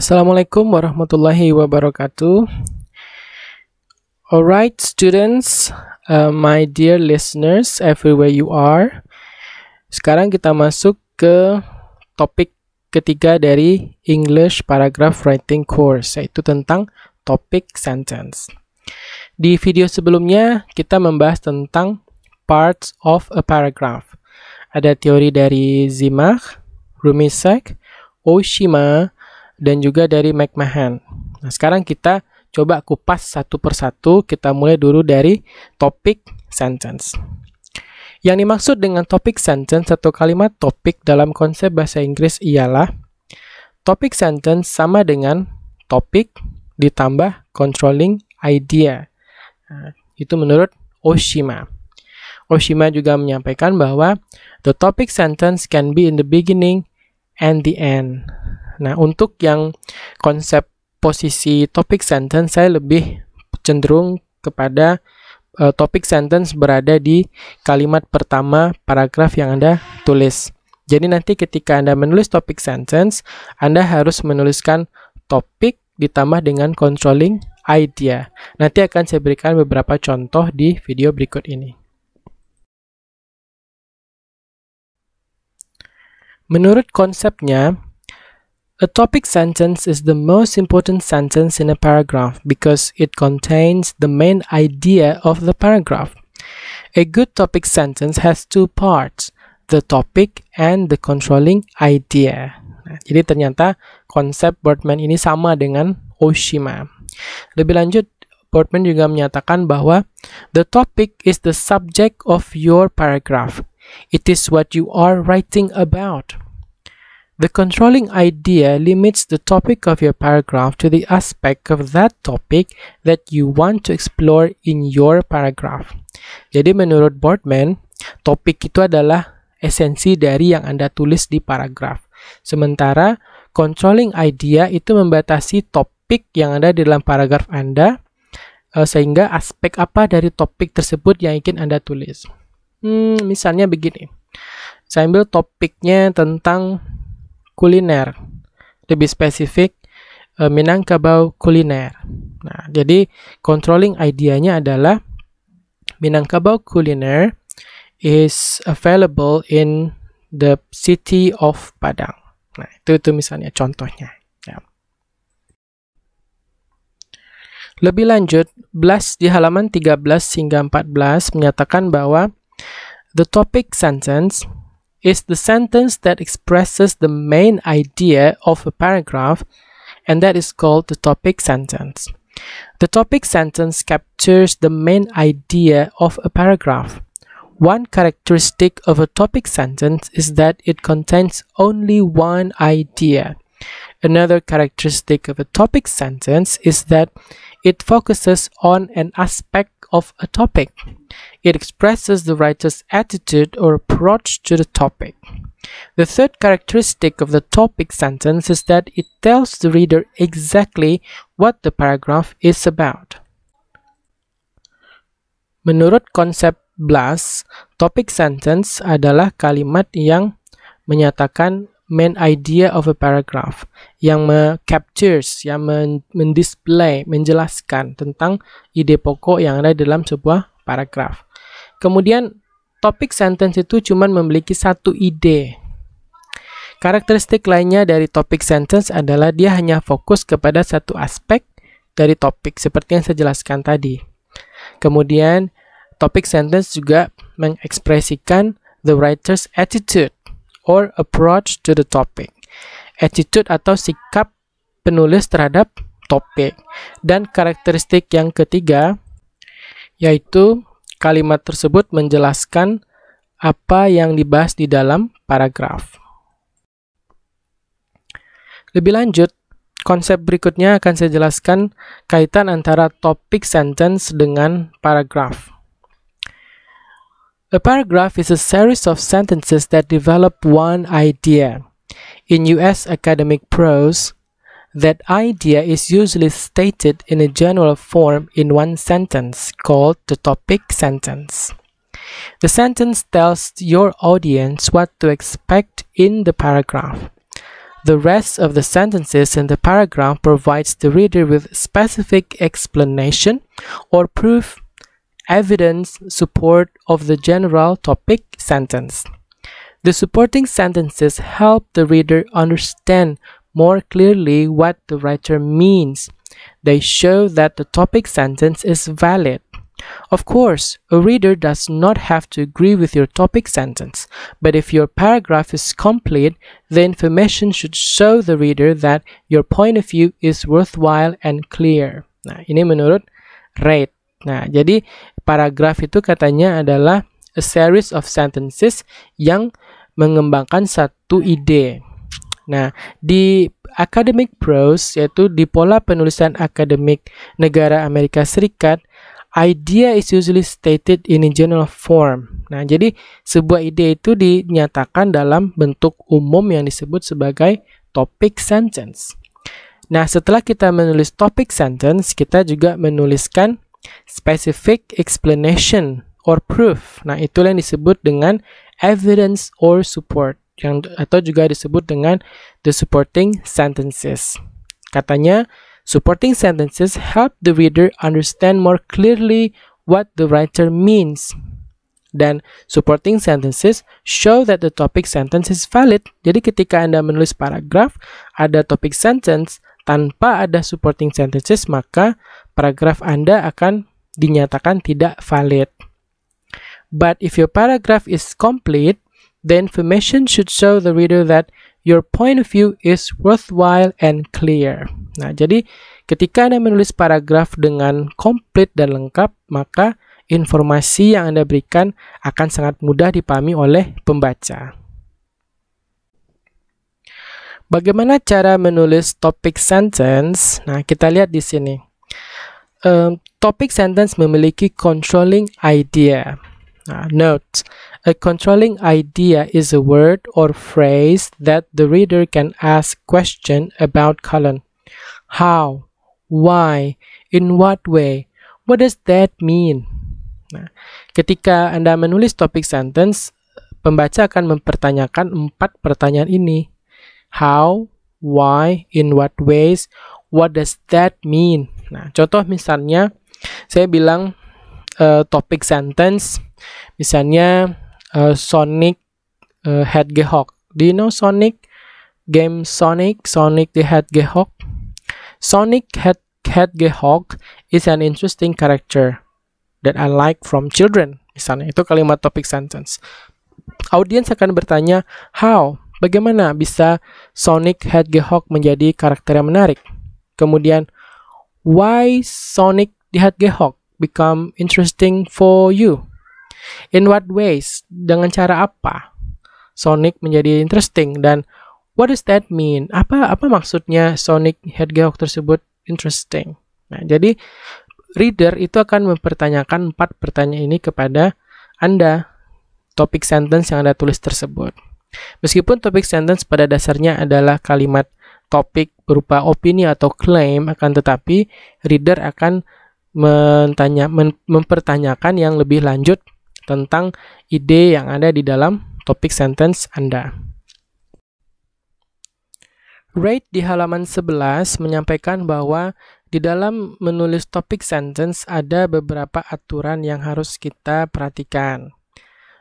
Assalamualaikum warahmatullahi wabarakatuh. Alright, students, uh, my dear listeners, everywhere you are. Sekarang kita masuk ke topik ketiga dari English Paragraph Writing Course, yaitu tentang topik sentence. Di video sebelumnya, kita membahas tentang parts of a paragraph. Ada teori dari Zimach, Rumisek, Oshima, dan juga dari McMahon. Nah, sekarang kita coba kupas satu persatu. Kita mulai dulu dari topik sentence. Yang dimaksud dengan topik sentence satu kalimat topik dalam konsep bahasa Inggris ialah topik sentence sama dengan topik ditambah controlling idea. Nah, itu menurut Oshima. Oshima juga menyampaikan bahwa the topic sentence can be in the beginning and the end. Nah, untuk yang konsep posisi topic sentence saya lebih cenderung kepada uh, topic sentence berada di kalimat pertama paragraf yang Anda tulis. Jadi nanti ketika Anda menulis topic sentence, Anda harus menuliskan topik ditambah dengan controlling idea. Nanti akan saya berikan beberapa contoh di video berikut ini. Menurut konsepnya, A topic sentence is the most important sentence in a paragraph because it contains the main idea of the paragraph. A good topic sentence has two parts, the topic and the controlling idea. Nah, jadi ternyata konsep Birdman ini sama dengan Oshima. Lebih lanjut, Birdman juga menyatakan bahwa the topic is the subject of your paragraph. It is what you are writing about. The controlling idea limits the topic of your paragraph to the aspect of that topic that you want to explore in your paragraph. Jadi menurut Boardman, topik itu adalah esensi dari yang Anda tulis di paragraf. Sementara controlling idea itu membatasi topik yang ada di dalam paragraf Anda eh, sehingga aspek apa dari topik tersebut yang ingin Anda tulis. Hmm, misalnya begini. Saya ambil topiknya tentang kuliner. Lebih spesifik, eh, Minangkabau kuliner. Nah, jadi controlling idea-nya adalah Minangkabau kuliner is available in the city of Padang. Nah, itu itu misalnya contohnya. Ya. Lebih lanjut, Blas di halaman 13 hingga 14 menyatakan bahwa the topic sentence is the sentence that expresses the main idea of a paragraph, and that is called the topic sentence. The topic sentence captures the main idea of a paragraph. One characteristic of a topic sentence is that it contains only one idea. Another characteristic of a topic sentence is that it focuses on an aspect of a topic. It expresses the writer's attitude or approach to the topic. The third characteristic of the topic sentence is that it tells the reader exactly what the paragraph is about. Menurut konsep Blas, topic sentence adalah kalimat yang menyatakan main idea of a paragraph yang captures, yang mendisplay, menjelaskan tentang ide pokok yang ada dalam sebuah paragraf. Kemudian topik sentence itu cuma memiliki satu ide. Karakteristik lainnya dari topik sentence adalah dia hanya fokus kepada satu aspek dari topik seperti yang saya jelaskan tadi. Kemudian topik sentence juga mengekspresikan the writer's attitude or approach to the topic. Attitude atau sikap penulis terhadap topik. Dan karakteristik yang ketiga yaitu kalimat tersebut menjelaskan apa yang dibahas di dalam paragraf. Lebih lanjut, konsep berikutnya akan saya jelaskan kaitan antara topik sentence dengan paragraf. A paragraph is a series of sentences that develop one idea. In US academic prose, that idea is usually stated in a general form in one sentence called the topic sentence. The sentence tells your audience what to expect in the paragraph. The rest of the sentences in the paragraph provides the reader with specific explanation or proof evidence support of the general topic sentence. The supporting sentences help the reader understand more clearly what the writer means. They show that the topic sentence is valid. Of course, a reader does not have to agree with your topic sentence, but if your paragraph is complete, the information should show the reader that your point of view is worthwhile and clear. Nah, ini menurut Reid. Nah, jadi paragraf itu katanya adalah a series of sentences yang mengembangkan satu ide. Nah, di academic prose yaitu di pola penulisan akademik negara Amerika Serikat, idea is usually stated in a general form. Nah, jadi sebuah ide itu dinyatakan dalam bentuk umum yang disebut sebagai topic sentence. Nah, setelah kita menulis topic sentence, kita juga menuliskan specific explanation or proof. Nah, itulah yang disebut dengan evidence or support yang atau juga disebut dengan the supporting sentences. Katanya, supporting sentences help the reader understand more clearly what the writer means. Dan supporting sentences show that the topic sentence is valid. Jadi ketika Anda menulis paragraf, ada topic sentence, tanpa ada supporting sentences, maka paragraf Anda akan dinyatakan tidak valid. But if your paragraph is complete, the information should show the reader that your point of view is worthwhile and clear. Nah, jadi ketika Anda menulis paragraf dengan komplit dan lengkap, maka informasi yang Anda berikan akan sangat mudah dipahami oleh pembaca. Bagaimana cara menulis topic sentence? Nah, kita lihat di sini um, topik sentence memiliki controlling idea. Nah, note, a controlling idea is a word or phrase that the reader can ask question about colon. How? Why? In what way? What does that mean? Nah, ketika Anda menulis topik sentence, pembaca akan mempertanyakan empat pertanyaan ini. How, why, in what ways, what does that mean? Nah, contoh misalnya saya bilang uh, eh, topik sentence misalnya uh, Sonic uh, Hedgehog. Do you know Sonic? Game Sonic, Sonic the Hedgehog. Sonic Hed Hedgehog is an interesting character that I like from children. Misalnya itu kalimat topic sentence. Audiens akan bertanya, how? Bagaimana bisa Sonic Hedgehog menjadi karakter yang menarik? Kemudian, Why Sonic the Hedgehog become interesting for you? In what ways? Dengan cara apa? Sonic menjadi interesting dan what does that mean? Apa apa maksudnya Sonic Hedgehog tersebut interesting? Nah, jadi reader itu akan mempertanyakan empat pertanyaan ini kepada Anda topik sentence yang Anda tulis tersebut. Meskipun topik sentence pada dasarnya adalah kalimat topik berupa opini atau klaim, akan tetapi reader akan mentanya, mempertanyakan yang lebih lanjut tentang ide yang ada di dalam topik sentence Anda. Rate di halaman 11 menyampaikan bahwa di dalam menulis topik sentence ada beberapa aturan yang harus kita perhatikan.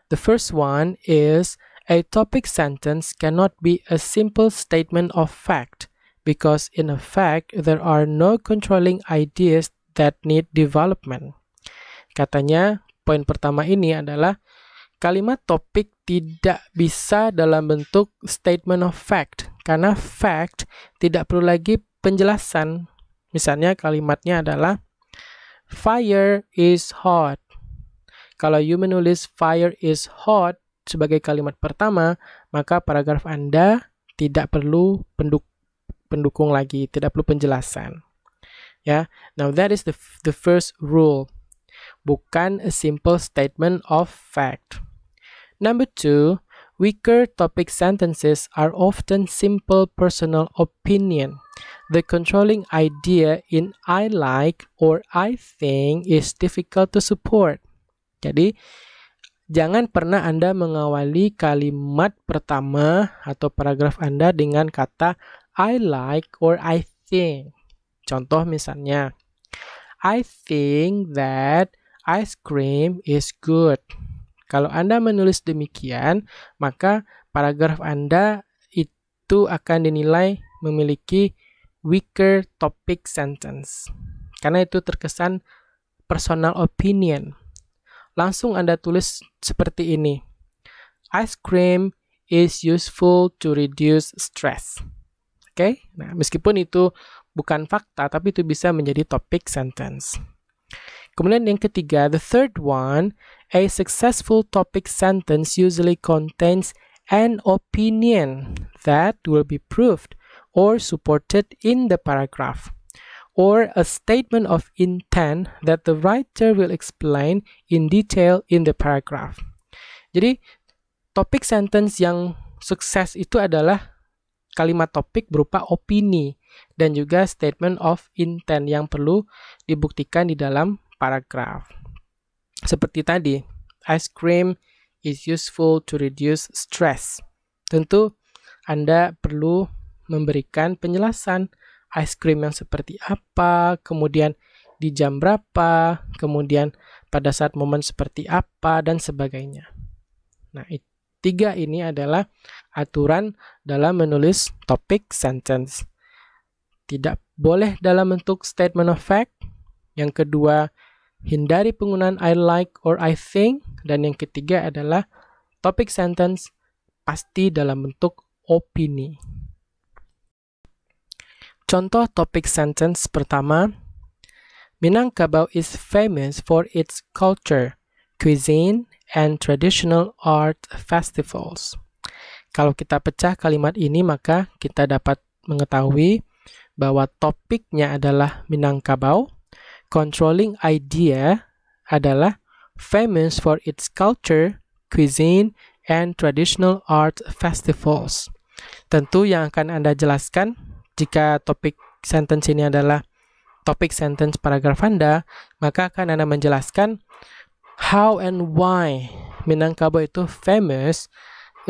The first one is A topic sentence cannot be a simple statement of fact because in a fact there are no controlling ideas that need development. Katanya, poin pertama ini adalah kalimat topik tidak bisa dalam bentuk statement of fact karena fact tidak perlu lagi penjelasan. Misalnya kalimatnya adalah fire is hot. Kalau you menulis fire is hot sebagai kalimat pertama, maka paragraf Anda tidak perlu penduk pendukung lagi, tidak perlu penjelasan. Ya, yeah. now that is the the first rule. Bukan a simple statement of fact. Number two, weaker topic sentences are often simple personal opinion. The controlling idea in I like or I think is difficult to support. Jadi, jangan pernah Anda mengawali kalimat pertama atau paragraf Anda dengan kata I like or I think. Contoh misalnya, I think that ice cream is good. Kalau Anda menulis demikian, maka paragraf Anda itu akan dinilai memiliki weaker topic sentence. Karena itu terkesan personal opinion langsung Anda tulis seperti ini. Ice cream is useful to reduce stress. Oke, okay? nah meskipun itu bukan fakta, tapi itu bisa menjadi topic sentence. Kemudian yang ketiga, the third one, a successful topic sentence usually contains an opinion that will be proved or supported in the paragraph or a statement of intent that the writer will explain in detail in the paragraph. Jadi, topik sentence yang sukses itu adalah kalimat topik berupa opini dan juga statement of intent yang perlu dibuktikan di dalam paragraf. Seperti tadi, ice cream is useful to reduce stress. Tentu Anda perlu memberikan penjelasan ice cream yang seperti apa, kemudian di jam berapa, kemudian pada saat momen seperti apa, dan sebagainya. Nah, tiga ini adalah aturan dalam menulis topik sentence. Tidak boleh dalam bentuk statement of fact. Yang kedua, hindari penggunaan I like or I think. Dan yang ketiga adalah topik sentence pasti dalam bentuk opini. Contoh topik sentence pertama, Minangkabau is famous for its culture, cuisine, and traditional art festivals. Kalau kita pecah kalimat ini, maka kita dapat mengetahui bahwa topiknya adalah Minangkabau, controlling idea adalah famous for its culture, cuisine, and traditional art festivals. Tentu yang akan Anda jelaskan jika topik sentence ini adalah topik sentence paragraf Anda, maka akan Anda menjelaskan how and why Minangkabau itu famous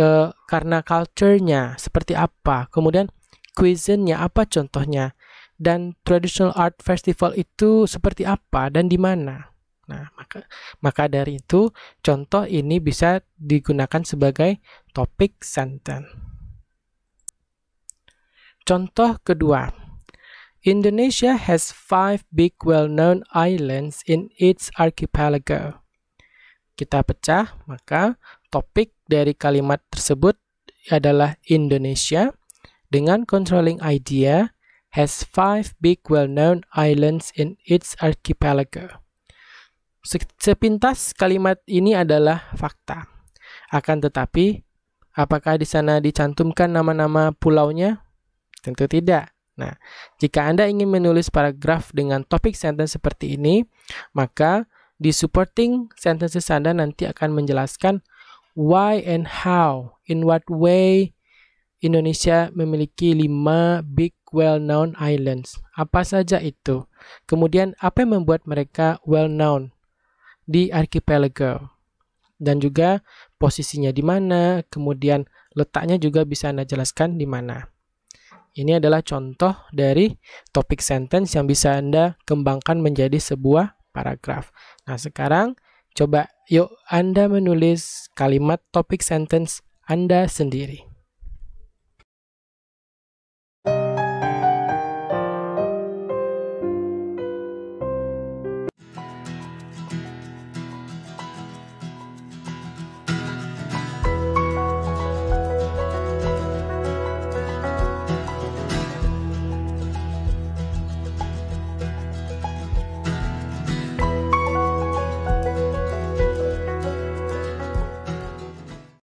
uh, karena culture-nya seperti apa. Kemudian cuisine-nya apa contohnya dan traditional art festival itu seperti apa dan di mana. Nah, maka maka dari itu contoh ini bisa digunakan sebagai topik sentence. Contoh kedua, Indonesia has five big well-known islands in its archipelago. Kita pecah, maka topik dari kalimat tersebut adalah Indonesia dengan controlling idea has five big well-known islands in its archipelago. Sepintas kalimat ini adalah fakta. Akan tetapi, apakah di sana dicantumkan nama-nama pulaunya? Tentu tidak. Nah, jika Anda ingin menulis paragraf dengan topik sentence seperti ini, maka di supporting sentences Anda nanti akan menjelaskan why and how, in what way Indonesia memiliki lima big well-known islands. Apa saja itu? Kemudian apa yang membuat mereka well-known di archipelago? Dan juga posisinya di mana, kemudian letaknya juga bisa Anda jelaskan di mana. Ini adalah contoh dari topik sentence yang bisa Anda kembangkan menjadi sebuah paragraf. Nah, sekarang coba yuk Anda menulis kalimat topik sentence Anda sendiri.